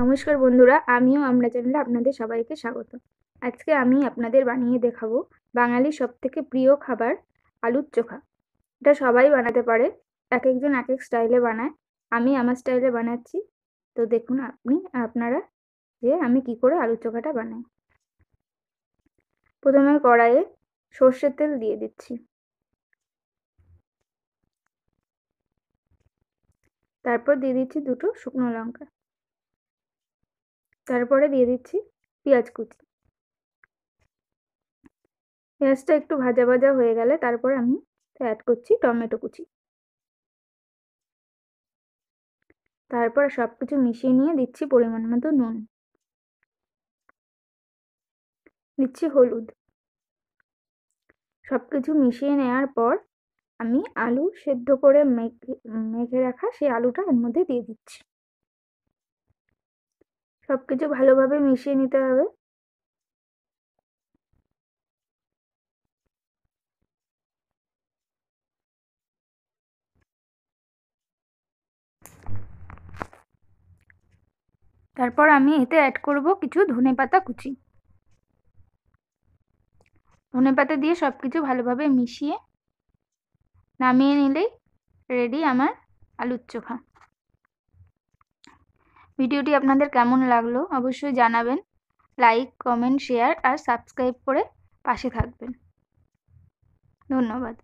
নমস্কার বন্ধুরা আমিও আমরা চ্যানেলে আপনাদের সবাইকে স্বাগত আজকে আমি আপনাদের বানিয়ে দেখাবো বাঙালির সবথেকে প্রিয় খাবার আলুর চোখা এটা সবাই বানাতে পারে এক একজন এক এক স্টাইলে বানায় আমি আমার স্টাইলে বানাচ্ছি তো দেখুন আপনি আপনারা যে আমি কি করে আলুর চোখাটা বানাই প্রথমে কড়াইয়ে সর্ষের তেল দিয়ে দিচ্ছি তারপর দিয়ে দিচ্ছি দুটো শুকনো লঙ্কা তারপরে দিয়ে দিচ্ছি পেঁয়াজ কুচি পেঁয়াজটা একটু ভাজা ভাজা হয়ে গেলে তারপর আমি অ্যাড করছি টমেটো কুচি তারপর সব কিছু মিশিয়ে নিয়ে দিচ্ছি পরিমাণ মতো নুন দিচ্ছি হলুদ সব কিছু মিশিয়ে নেওয়ার পর আমি আলু সেদ্ধ করে মেখে মেখে রাখা সেই আলুটা এর মধ্যে দিয়ে দিচ্ছি সবকিছু ভালোভাবে মিশিয়ে নিতে হবে তারপর আমি এতে অ্যাড করব কিছু ধনে পাতা কুচি ধনে পাতা দিয়ে সব কিছু ভালোভাবে মিশিয়ে নামিয়ে নিলেই রেডি আমার আলুর চোখা ভিডিওটি আপনাদের কেমন লাগলো অবশ্যই জানাবেন লাইক কমেন্ট শেয়ার আর সাবস্ক্রাইব করে পাশে থাকবেন ধন্যবাদ